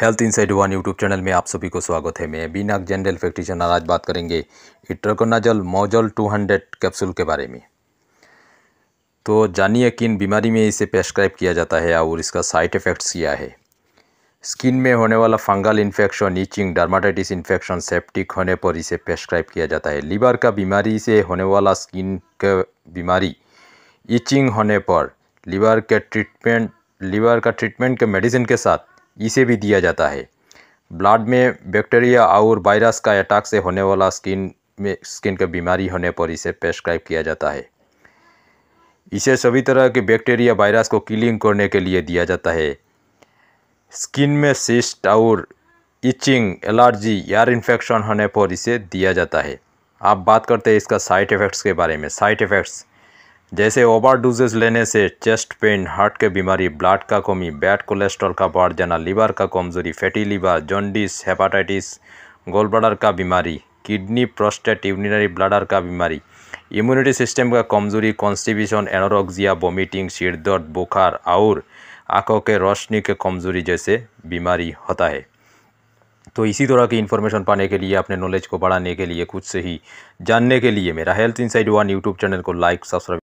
health inside one YouTube channel में आप सभी को स्वागत है मैं बीनाक जनरल प्रैक्टिशनर आज बात करेंगे इट्रकोनाजल मोजल 200 कैप्सूल के बारे में तो जानिए किन बीमारी में इसे प्रेस्क्राइब किया जाता है और इसका साइड इफ़ेक्ट्स क्या है स्किन में होने वाला fungal infection itching dermatitis infection septic होने पर इसे प्रेस्क्राइब किया जाता है लीवर का बीमारी से होने वाला स्किन का बीमारी ईचिंग होने पर लीवर के ट्रीटमेंट लीवर का ट्रीटमेंट के मेडिसिन के साथ इसे भी दिया जाता है ब्लड में बैक्टीरिया और वायरस का अटैक से होने वाला स्किन में स्किन का बीमारी होने पर इसे प्रेस्क्राइब किया जाता है इसे सभी तरह के बैक्टीरिया वायरस को किलिंग करने के लिए दिया जाता है स्किन में सिस्ट और इचिंग एलर्जी या इन्फेक्शन होने पर इसे दिया जाता है आप बात करते हैं इसका साइड इफ़ेक्ट्स के बारे में साइड इफ़ेक्ट्स जैसे ओवर डोजेज लेने से चेस्ट पेन हार्ट के बीमारी ब्लड का कमी बैड कोलेस्ट्रॉल का बढ़ जाना लीवर का कमजोरी fatty liver jaundice hepatitis gallbladder का बीमारी किडनी प्रोस्टेट यूरिनरी ब्लाडर का बीमारी इम्यूनिटी सिस्टम का कमजोरी कॉन्स्टिपेशन एनोरोक्सिया वोमिटिंग सिर दर्द बुखार और आंखों के रोशनी के कमजोरी जैसे बीमारी होता है तो इसी तरह की इन्फॉर्मेशन पाने के लिए अपने नॉलेज को बढ़ाने के लिए कुछ से ही जानने के लिए मेरा health inside one YouTube channel को लाइक सब्सक्राइब